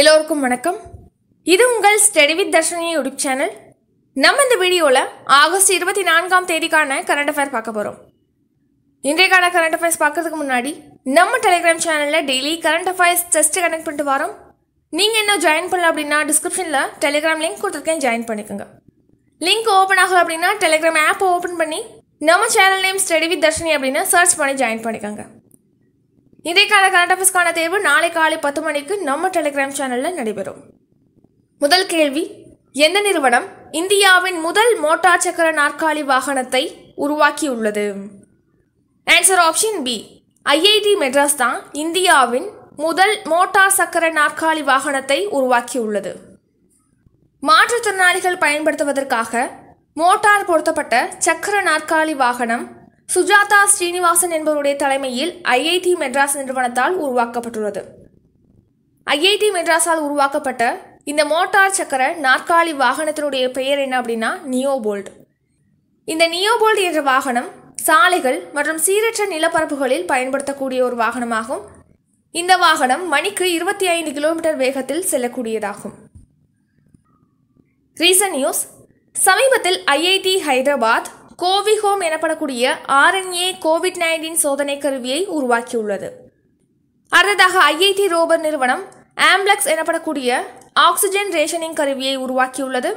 எல்லோருக்கும் வணக்கம் இது உங்கள் study with Darshini YouTube channel நம்ம இந்த வீடியோவில் ஆகஸ்ட் இருபத்தி நான்காம் தேதிக்கான கரண்ட் அஃபேர் பார்க்க போகிறோம் இன்றைக்கான கரண்ட் அஃபேர்ஸ் பார்க்கறதுக்கு முன்னாடி நம்ம டெலிகிராம் சேனலில் daily current affairs test connect பண்ணிட்டு வரோம் நீங்கள் என்ன ஜாயின் பண்ணல அப்படின்னா டிஸ்கிரிப்ஷனில் டெலிகிராம் லிங்க் கொடுத்துருக்கேன் ஜாயின் பண்ணிக்கோங்க லிங்க் ஓப்பன் ஆகலை அப்படின்னா டெலிகிராம் ஆப் ஓப்பன் பண்ணி நம்ம channel name study with Darshini அப்படின்னு சர்ச் பண்ணி ஜாயின் பண்ணிக்கோங்க இன்றைக்கான கரண்ட் அஃபேர்ஸ்க்கான தேர்வு நாளை காலை பத்து மணிக்கு நம்ம டெலிகிராம் சேனலில் நடைபெறும் முதல் கேள்வி எந்த நிறுவனம் இந்தியாவின் முதல் மோட்டார் சக்கர நாற்காலி வாகனத்தை உருவாக்கியுள்ளது answer option B IIT Madras தான் இந்தியாவின் முதல் மோட்டார் சக்கர நாற்காலி வாகனத்தை உருவாக்கியுள்ளது மாற்றுத்திறனாளிகள் பயன்படுத்துவதற்காக மோட்டார் பொருத்தப்பட்ட சக்கர நாற்காலி வாகனம் சுஜாதா ஸ்ரீனிவாசன் என்பவருடைய தலைமையில் ஐஐடி மெட்ராஸ் நிறுவனத்தால் உருவாக்கப்பட்டுள்ளது ஐஐடி மெட்ராஸால் உருவாக்கப்பட்ட இந்த மோட்டார் சக்கர நாற்காலி வாகனத்தினுடைய பெயர் என்ன அப்படின்னா நியோபோல்ட் இந்த நியோபோல்ட் என்ற வாகனம் சாலைகள் மற்றும் சீரற்ற நிலப்பரப்புகளில் பயன்படுத்தக்கூடிய ஒரு வாகனமாகும் இந்த வாகனம் மணிக்கு இருபத்தி ஐந்து கிலோமீட்டர் வேகத்தில் செல்லக்கூடியதாகும் ரீசன் நியூஸ் சமீபத்தில் ஐஐடி ஹைதராபாத் கோவிஹோம் எனப்படக்கூடிய ஆர்என்ஏ கோவிட் நைன்டீன் சோதனை கருவியை உருவாக்கியுள்ளது அடுத்ததாக ஐஐடி ரோபர் நிறுவனம் ஆம்ப்ளக்ஸ் எனப்படக்கூடிய ஆக்சிஜன் ரேஷனிங் கருவியை உருவாக்கியுள்ளது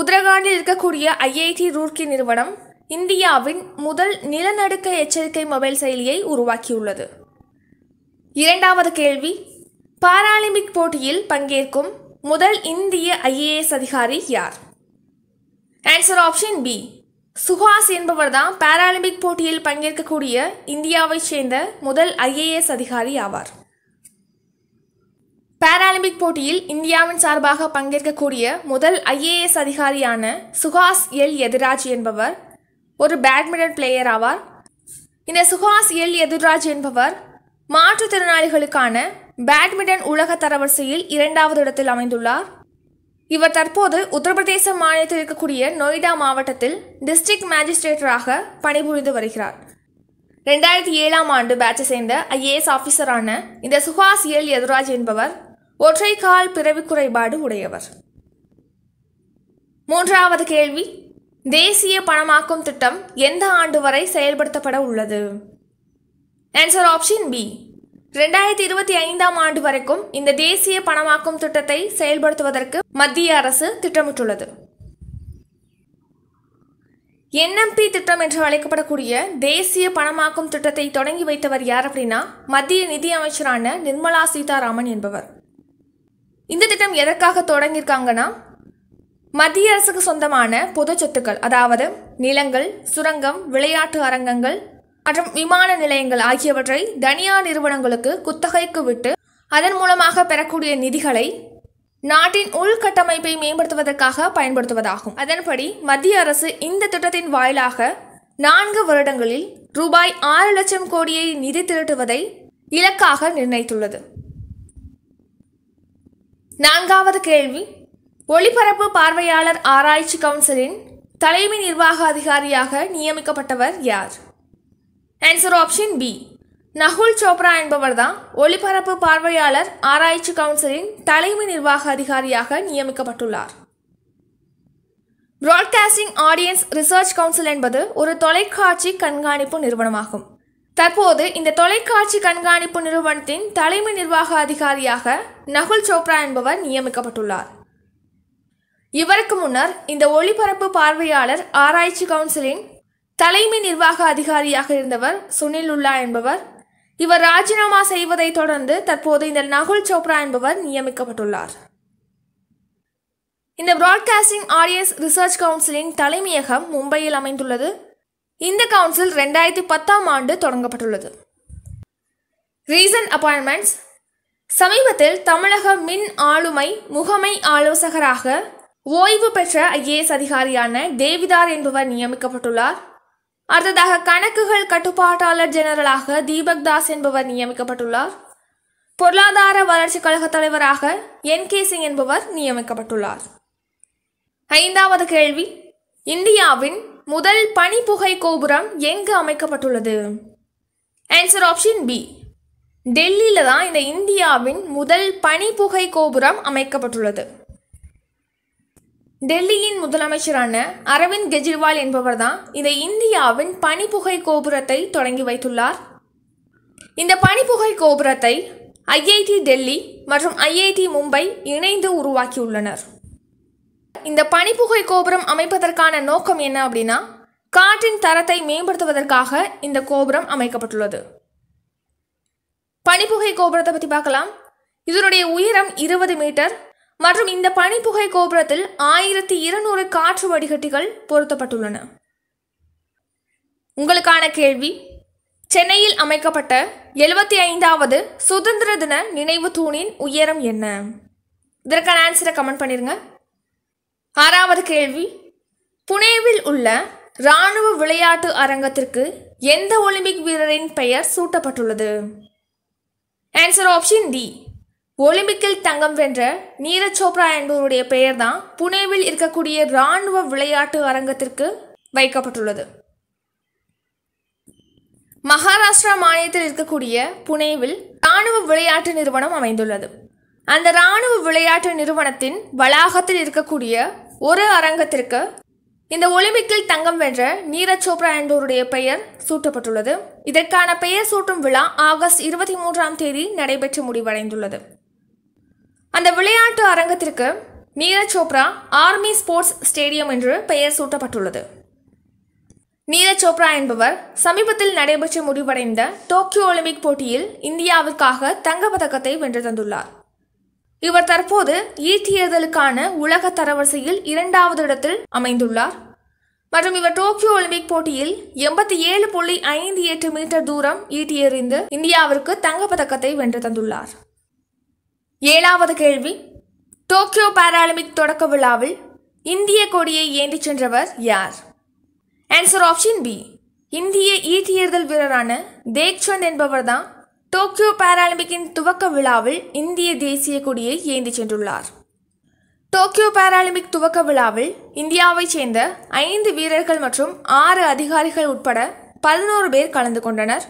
உத்தரகாண்டில் இருக்கக்கூடிய ஐஐடி ரூர்கி நிறுவனம் இந்தியாவின் முதல் நிலநடுக்க எச்சரிக்கை மொபைல் செயலியை உருவாக்கியுள்ளது இரண்டாவது கேள்வி பாராலிம்பிக் போட்டியில் பங்கேற்கும் முதல் இந்திய ஐஏஎஸ் அதிகாரி யார் ஆன்சர் ஆப்ஷன் பி சுஹாஸ் என்பவர் தான் பாராலிம்பிக் போட்டியில் பங்கேற்கக்கூடிய இந்தியாவைச் சேர்ந்த முதல் ஐஏஎஸ் அதிகாரி ஆவார் பாராலிம்பிக் போட்டியில் இந்தியாவின் சார்பாக பங்கேற்கக்கூடிய முதல் ஐஏஎஸ் அதிகாரியான சுஹாஸ் எல் எதிராஜ் என்பவர் ஒரு பேட்மிண்டன் பிளேயர் ஆவார் இந்த சுஹாஸ் எல் எதிராஜ் என்பவர் மாற்றுத்திறனாளிகளுக்கான பேட்மிண்டன் உலக தரவரிசையில் இரண்டாவது இடத்தில் அமைந்துள்ளார் இவர் தற்போது உத்தரப்பிரதேச மாநிலத்தில் இருக்கக்கூடிய நொய்டா மாவட்டத்தில் டிஸ்ட்ரிக்ட் மேஜிஸ்ட்ரேட்டராக பணிபுரிந்து வருகிறார் ரெண்டாயிரத்தி ஏழாம் ஆண்டு பேட்சை சேர்ந்த ஐஏஎஸ் ஆஃபீஸரான இந்த சுஹாஸ் எல் யதுராஜ் என்பவர் ஒற்றை கால் பிறவி குறைபாடு உடையவர் மூன்றாவது கேள்வி தேசிய பணமாக்கும் திட்டம் எந்த ஆண்டு வரை செயல்படுத்தப்பட உள்ளது ஆன்சர் ஆப்ஷன் பி ரெண்டாயிரத்தி இருபத்தி ஐந்தாம் ஆண்டு வரைக்கும் இந்த தேசிய பணமாக்கும் திட்டத்தை செயல்படுத்துவதற்கு மத்திய அரசு திட்டமிட்டுள்ளது என்எம்பி திட்டம் என்று அழைக்கப்படக்கூடிய தேசிய பணமாக்கும் திட்டத்தை தொடங்கி வைத்தவர் யார் அப்படின்னா மத்திய நிதி அமைச்சரான நிர்மலா சீதாராமன் என்பவர் இந்த திட்டம் எதற்காக தொடங்கியிருக்காங்கன்னா மத்திய அரசுக்கு சொந்தமான பொது சொத்துக்கள் அதாவது நிலங்கள் சுரங்கம் விளையாட்டு அரங்கங்கள் மற்றும் விமான நிலையங்கள் ஆகியவற்றை தனியார் நிறுவனங்களுக்கு குத்தகைக்கு விட்டு அதன் மூலமாக பெறக்கூடிய நிதிகளை நாட்டின் உள்கட்டமைப்பை மேம்படுத்துவதற்காக பயன்படுத்துவதாகும் அதன்படி மத்திய அரசு இந்த திட்டத்தின் வாயிலாக நான்கு வருடங்களில் ரூபாய் ஆறு லட்சம் கோடியை நிதி திரட்டுவதை இலக்காக நிர்ணயித்துள்ளது நான்காவது கேள்வி ஒளிபரப்பு பார்வையாளர் ஆராய்ச்சி கவுன்சிலின் தலைமை நிர்வாக அதிகாரியாக நியமிக்கப்பட்டவர் யார் answer option B Nakul Chopra என்பவர் தான் ஒளிபரப்பு பார்வையாளர் ஆராய்ச்சி கவுன்சிலின் தலைமை நிர்வாக அதிகாரியாக நியமிக்கப்பட்டுள்ளார் பிராட்காஸ்டிங் ஆடியன்ஸ் ரிசர்ச் கவுன்சில் என்பது ஒரு தொலைக்காட்சி கண்காணிப்பு நிறுவனமாகும் தற்போது இந்த தொலைக்காட்சி கண்காணிப்பு நிறுவனத்தின் தலைமை நிர்வாக அதிகாரியாக நகுல் சோப்ரா என்பவர் நியமிக்கப்பட்டுள்ளார் இவருக்கு முன்னர் இந்த ஒளிபரப்பு பார்வையாளர் ஆராய்ச்சி கவுன்சிலின் தலைமை நிர்வாக அதிகாரியாக இருந்தவர் சுனில் உல்லா என்பவர் இவர் ராஜினாமா செய்வதை தொடர்ந்து தற்போது இந்த நகுல் சோப்ரா என்பவர் நியமிக்கப்பட்டுள்ளார் இந்த பிராட்காஸ்டிங் ஆடியன்ஸ் ரிசர்ச் கவுன்சிலின் தலைமையகம் மும்பையில் அமைந்துள்ளது இந்த கவுன்சில் ரெண்டாயிரத்தி பத்தாம் ஆண்டு தொடங்கப்பட்டுள்ளது ரீசன் அப்பாயின்மெண்ட்ஸ் சமீபத்தில் தமிழக மின் ஆளுமை முகமை ஆலோசகராக ஓய்வு பெற்ற ஐஏஎஸ் அதிகாரியான தேவிதார் என்பவர் நியமிக்கப்பட்டுள்ளார் அடுத்ததாக கணக்குகள் கட்டுப்பாட்டாளர் ஜெனரலாக தீபக் தாஸ் என்பவர் நியமிக்கப்பட்டுள்ளார் பொருளாதார வளர்ச்சி கழக தலைவராக என் கே சிங் என்பவர் நியமிக்கப்பட்டுள்ளார் ஐந்தாவது கேள்வி இந்தியாவின் முதல் பனிப்புகை கோபுரம் எங்கு அமைக்கப்பட்டுள்ளது ஆன்சர் ஆப்ஷன் பி டெல்லியில் தான் இந்த இந்தியாவின் முதல் பனிப்புகை கோபுரம் அமைக்கப்பட்டுள்ளது டெல்லியின் முதலமைச்சரான அரவிந்த் கெஜ்ரிவால் என்பவர் தான் இந்த இந்தியாவின் பனிப்புகை கோபுரத்தை தொடங்கி வைத்துள்ளார் இந்த பனிப்புகை கோபுரத்தை ஐஐடி டெல்லி மற்றும் ஐஐடி மும்பை இணைந்து உருவாக்கியுள்ளனர் இந்த பனிப்புகை கோபுரம் அமைப்பதற்கான நோக்கம் என்ன அப்படின்னா காற்றின் தரத்தை மேம்படுத்துவதற்காக இந்த கோபுரம் அமைக்கப்பட்டுள்ளது பனிப்புகை கோபுரத்தை பற்றி பார்க்கலாம் இதனுடைய உயரம் இருபது மீட்டர் மற்றும் இந்த பனிப்புகை கோபுரத்தில் ஆயிரத்தி இருநூறு காற்று வடிகட்டிகள் பொருத்தப்பட்டுள்ளன உங்களுக்கான கேள்வி சென்னையில் அமைக்கப்பட்ட எழுபத்தி ஐந்தாவது சுதந்திர தின நினைவு தூணின் உயரம் என்ன இதற்கான ஆன்சரை கமெண்ட் பண்ணிருங்க ஆறாவது கேள்வி புனேவில் உள்ள இராணுவ விளையாட்டு அரங்கத்திற்கு எந்த ஒலிம்பிக் வீரரின் பெயர் சூட்டப்பட்டுள்ளது ஆன்சர் ஆப்ஷன் டி ஒலிம்பிக்கில் தங்கம் வென்ற நீரஜ் சோப்ரா என்பவருடைய பெயர்தான் புனேவில் இருக்கக்கூடிய இராணுவ விளையாட்டு அரங்கத்திற்கு வைக்கப்பட்டுள்ளது மகாராஷ்டிரா மாநிலத்தில் இருக்கக்கூடிய புனேவில் இராணுவ விளையாட்டு நிறுவனம் அமைந்துள்ளது அந்த இராணுவ விளையாட்டு நிறுவனத்தின் வளாகத்தில் இருக்கக்கூடிய ஒரு அரங்கத்திற்கு இந்த ஒலிம்பிக்கில் தங்கம் வென்ற நீரஜ் சோப்ரா என்பவருடைய பெயர் சூட்டப்பட்டுள்ளது இதற்கான பெயர் சூட்டும் விழா ஆகஸ்ட் இருபத்தி மூன்றாம் தேதி நடைபெற்று முடிவடைந்துள்ளது அந்த விளையாட்டு அரங்கத்திற்கு Neeraj Chopra army sports stadium என்று பெயர் சூட்டப்பட்டுள்ளது நீரஜ் சோப்ரா என்பவர் சமீபத்தில் நடைபெற்று முடிவடைந்த டோக்கியோ ஒலிம்பிக் போட்டியில் இந்தியாவிற்காக தங்கப்பதக்கத்தை வென்று தந்துள்ளார் இவர் தற்போது ஈட்டியேதலுக்கான உலக தரவரிசையில் இரண்டாவது இடத்தில் அமைந்துள்ளார் மற்றும் இவர் டோக்கியோ ஒலிம்பிக் போட்டியில் எண்பத்தி ஏழு புள்ளி ஐந்து எட்டு மீட்டர் தூரம் ஈட்டியறிந்து இந்தியாவிற்கு தங்கப்பதக்கத்தை வென்று தந்துள்ளார் ஏழாவது கேள்வி டோக்கியோ பாராலிம்பிக் தொடக்க விழாவில் இந்திய கொடியை ஏந்தி சென்றவர் யார் ஆன்சர் ஆப்ஷன் பி இந்திய ஈட்டியேறுதல் வீரரான தேக்சந்த் என்பவர் தான் டோக்கியோ பாராலிம்பிக்கின் துவக்க விழாவில் இந்திய தேசிய கொடியை ஏந்தி சென்றுள்ளார் டோக்கியோ பாராலிம்பிக் துவக்க விழாவில் இந்தியாவைச் சேர்ந்த ஐந்து வீரர்கள் மற்றும் ஆறு அதிகாரிகள் உட்பட பதினோரு பேர் கலந்து கொண்டனர்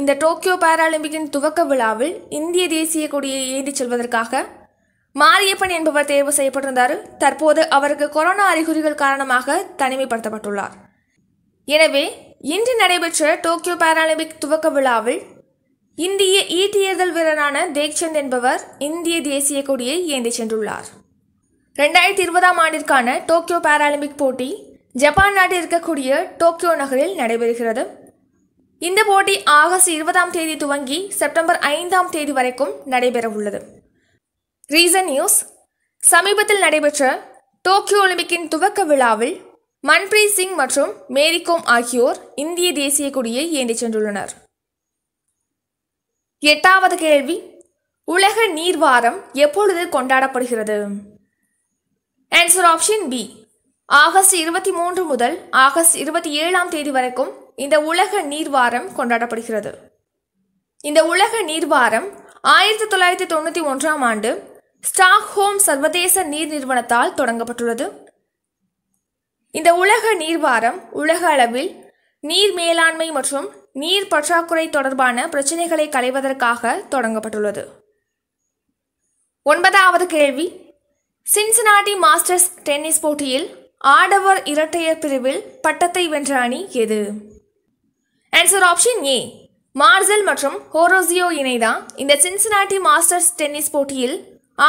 இந்த டோக்கியோ பாராலிம்பிக்கின் துவக்க விழாவில் இந்திய தேசிய கொடியை ஏந்திச் செல்வதற்காக மாரியப்பன் என்பவர் தேர்வு செய்யப்பட்டிருந்தார் தற்போது அவருக்கு கொரோனா அறிகுறிகள் காரணமாக தனிமைப்படுத்தப்பட்டுள்ளார் எனவே இன்று நடைபெற்ற டோக்கியோ பாராலிம்பிக் துவக்க விழாவில் இந்திய ஈட்டியர்கள் வீரரான தேக்சந்த் என்பவர் இந்திய தேசிய கொடியை ஏந்தி சென்றுள்ளார் ரெண்டாயிரத்தி இருபதாம் ஆண்டிற்கான டோக்கியோ பாராலிம்பிக் போட்டி ஜப்பான் நாட்டில் இருக்கக்கூடிய டோக்கியோ நகரில் நடைபெறுகிறது இந்த போட்டி ஆகஸ்ட் இருபதாம் தேதி துவங்கி செப்டம்பர் ஐந்தாம் தேதி வரைக்கும் நடைபெற உள்ளது ரீசன் நியூஸ் சமீபத்தில் நடைபெற்ற டோக்கியோ ஒலிம்பிக்கின் துவக்க விழாவில் மன்பிரீத் சிங் மற்றும் மேரிகோம் ஆகியோர் இந்திய தேசிய கொடியை ஏந்தி சென்றுள்ளனர் எட்டாவது கேள்வி உலக நீர் வாரம் எப்பொழுது கொண்டாடப்படுகிறது ஆன்சர் ஆப்ஷன் பி ஆகஸ்ட் இருபத்தி மூன்று முதல் ஆகஸ்ட் இருபத்தி ஏழாம் தேதி வரைக்கும் இந்த உலக நீர்வாரம் கொண்டாடப்படுகிறது இந்த உலக நீர்வாரம் ஆயிரத்தி தொள்ளாயிரத்தி தொண்ணூற்றி ஒன்றாம் ஆண்டு ஸ்டாக்ஹோம் சர்வதேச நீர் நிறுவனத்தால் தொடங்கப்பட்டுள்ளது இந்த உலக நீர்வாரம் உலக அளவில் நீர் மேலாண்மை மற்றும் நீர் பற்றாக்குறை தொடர்பான பிரச்சினைகளை களைவதற்காக தொடங்கப்பட்டுள்ளது ஒன்பதாவது கேள்வி சின்சனாட்டி மாஸ்டர்ஸ் டென்னிஸ் போட்டியில் ஆடவர் இரட்டையர் பிரிவில் பட்டத்தை வென்ற அணி எது ஆன்சர் ஆப்ஷன் ஏ மார்சல் மற்றும் ஹோரோசியோ இணைதான் இந்த சின்சினாட்டி மாஸ்டர்ஸ் டென்னிஸ் போட்டியில்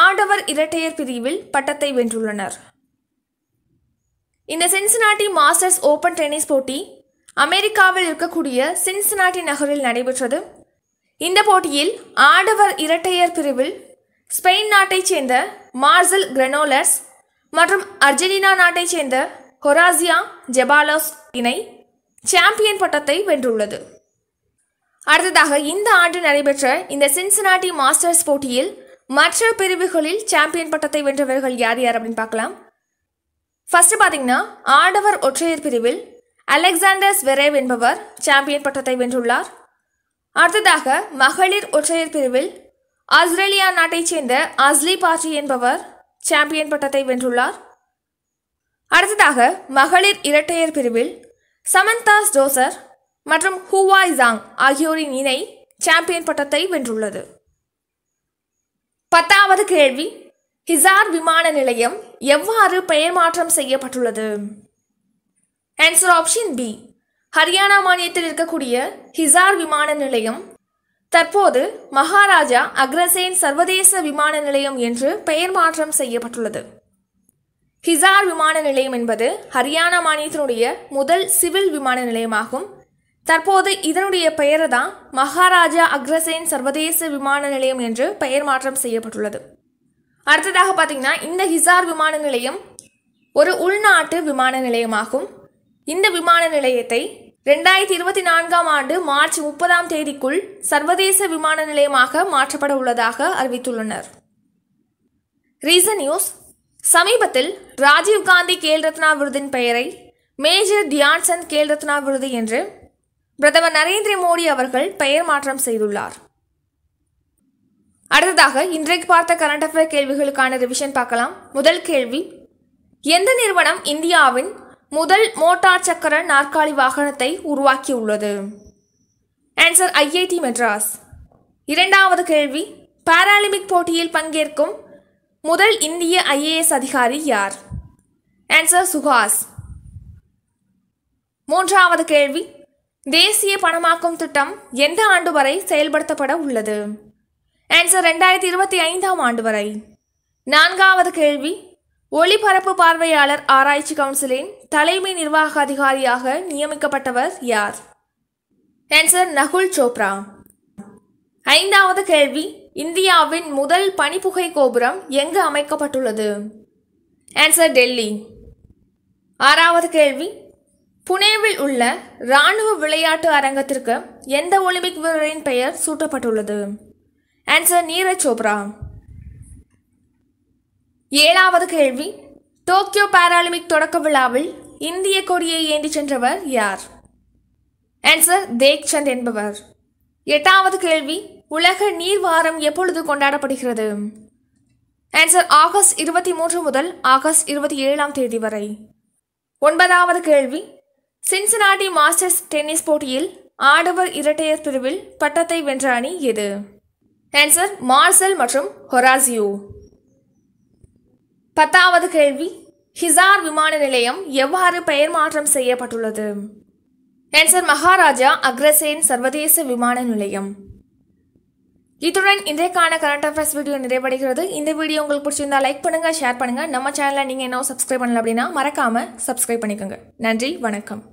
ஆடவர் இரட்டையர் பிரிவில் பட்டத்தை வென்றுள்ளனர் இந்த சின்சினாட்டி மாஸ்டர்ஸ் ஓபன் டென்னிஸ் போட்டி அமெரிக்காவில் இருக்கக்கூடிய சின்சினாட்டி நகரில் நடைபெற்றது இந்த போட்டியில் ஆடவர் இரட்டையர் பிரிவில் ஸ்பெயின் நாட்டைச் சேர்ந்த மார்சல் கிரனோலஸ் மற்றும் அர்ஜென்டினா நாட்டைச் சேர்ந்த ஹொராசியா ஜெபாலோஸ் இணை சாம்பியன் பட்டத்தை வென்றுள்ளது அடுத்ததாக இந்த ஆண்டு நடைபெற்ற இந்த சின்சனாட்டி மாஸ்டர்ஸ் போட்டியில் மற்ற பிரிவுகளில் சாம்பியன் பட்டத்தை வென்றவர்கள் யார் யார் அப்படின்னு பார்க்கலாம் ஃபர்ஸ்ட் பார்த்தீங்கன்னா ஆடவர் ஒற்றையர் பிரிவில் அலெக்சாண்டர்ஸ் வெரேவ் என்பவர் சாம்பியன் பட்டத்தை வென்றுள்ளார் அடுத்ததாக மகளிர் ஒற்றையர் பிரிவில் ஆஸ்திரேலியா நாட்டைச் சேர்ந்த அஸ்லி பாட்ரி என்பவர் சாம்பியன் பட்டத்தை வென்றுள்ளார் அடுத்ததாக மகளிர் இரட்டையர் பிரிவில் சமந்தாஸ் டோசர் மற்றும் ஹூவாய் ஜாங் ஆகியோரின் இணை சாம்பியன் பட்டத்தை வென்றுள்ளது பத்தாவது கேள்வி ஹிசார் விமான நிலையம் எவ்வாறு பெயர் மாற்றம் செய்யப்பட்டுள்ளது ஆன்சர் ஆப்ஷன் பி ஹரியானா மாநிலத்தில் இருக்கக்கூடிய ஹிசார் விமான நிலையம் தற்போது மகாராஜா அக்ரசேன் சர்வதேச விமான நிலையம் என்று பெயர் மாற்றம் செய்யப்பட்டுள்ளது ஹிசார் விமான நிலையம் என்பது ஹரியானா மாநிலத்தினுடைய முதல் சிவில் விமான நிலையமாகும் தற்போது இதனுடைய பெயர் தான் மகாராஜா அக்ரசேன் சர்வதேச விமான நிலையம் என்று பெயர் மாற்றம் செய்யப்பட்டுள்ளது அடுத்ததாக பார்த்தீங்கன்னா இந்த ஹிசார் விமான நிலையம் ஒரு உள்நாட்டு விமான நிலையமாகும் இந்த விமான நிலையத்தை ரெண்டாயிரத்தி இருபத்தி நான்காம் ஆண்டு மார்ச் முப்பதாம் தேதிக்குள் சர்வதேச விமான நிலையமாக மாற்றப்பட உள்ளதாக அறிவித்துள்ளனர் ரீசன் நியூஸ் சமீபத்தில் ராஜீவ்காந்தி ரத்னா விருதின் பெயரை மேஜர் தியான்சந்த் ரத்னா விருது என்று பிரதமர் நரேந்திர மோடி அவர்கள் பெயர் மாற்றம் செய்துள்ளார் அடுத்ததாக இன்றைக்கு பார்த்த கரண்ட் அஃபேர் கேள்விகளுக்கான ரிவிஷன் பார்க்கலாம் முதல் கேள்வி எந்த நிறுவனம் இந்தியாவின் முதல் மோட்டார் சக்கர நாற்காலி வாகனத்தை உருவாக்கியுள்ளது ஆன்சர் ஐஐடி மெட்ராஸ் இரண்டாவது கேள்வி பாராலிம்பிக் போட்டியில் பங்கேற்கும் முதல் இந்திய ஐஏஎஸ் அதிகாரி யார் ஆன்சர் சுஹாஸ் மூன்றாவது கேள்வி தேசிய பணமாக்கும் திட்டம் எந்த ஆண்டு வரை செயல்படுத்தப்பட உள்ளது ஆன்சர் ரெண்டாயிரத்தி இருபத்தி ஐந்தாம் ஆண்டு வரை நான்காவது கேள்வி ஒளிபரப்பு பார்வையாளர் ஆராய்ச்சி கவுன்சிலின் தலைமை நிர்வாக அதிகாரியாக நியமிக்கப்பட்டவர் யார் ஆன்சர் நகுல் சோப்ரா ஐந்தாவது கேள்வி இந்தியாவின் முதல் பனிப்புகை கோபுரம் எங்கு அமைக்கப்பட்டுள்ளது ஆன்சர் டெல்லி ஆறாவது கேள்வி புனேவில் உள்ள இராணுவ விளையாட்டு அரங்கத்திற்கு எந்த ஒலிம்பிக் வீரரின் பெயர் சூட்டப்பட்டுள்ளது ஆன்சர் நீரஜ் சோப்ரா ஏழாவது கேள்வி டோக்கியோ பாராலிம்பிக் தொடக்க விழாவில் இந்திய கொடியை ஏந்தி சென்றவர் யார் ஆன்சர் தேக்சந்த் என்பவர் எட்டாவது கேள்வி உலக நீர் வாரம் எப்பொழுது கொண்டாடப்படுகிறது ஆன்சர் ஆகஸ்ட் இருபத்தி மூன்று முதல் ஆகஸ்ட் இருபத்தி ஏழாம் தேதி வரை ஒன்பதாவது கேள்வி சின்சனாட்டி மாஸ்டர்ஸ் டென்னிஸ் போட்டியில் ஆடவர் இரட்டையர் பிரிவில் பட்டத்தை வென்ற அணி எது ஆன்சர் மார்சல் மற்றும் ஹொராசியோ பத்தாவது கேள்வி ஹிசார் விமான நிலையம் எவ்வாறு பெயர் மாற்றம் செய்யப்பட்டுள்ளது ஆன்சர் மகாராஜா அக்ரசேன் சர்வதேச விமான நிலையம் இத்துடன் இன்றைக்கான கரண்ட் அஃபேர்ஸ் வீடியோ நிறைவடைகிறது இந்த வீடியோ உங்களுக்கு பிடிச்சிருந்தா லைக் பண்ணுங்க ஷேர் பண்ணுங்க நம்ம சேனலில் நீங்க என்ன சப்ஸ்கிரைப் பண்ணல அப்படின்னா மறக்காம சப்ஸ்கிரைப் பண்ணிக்கோங்க நன்றி வணக்கம்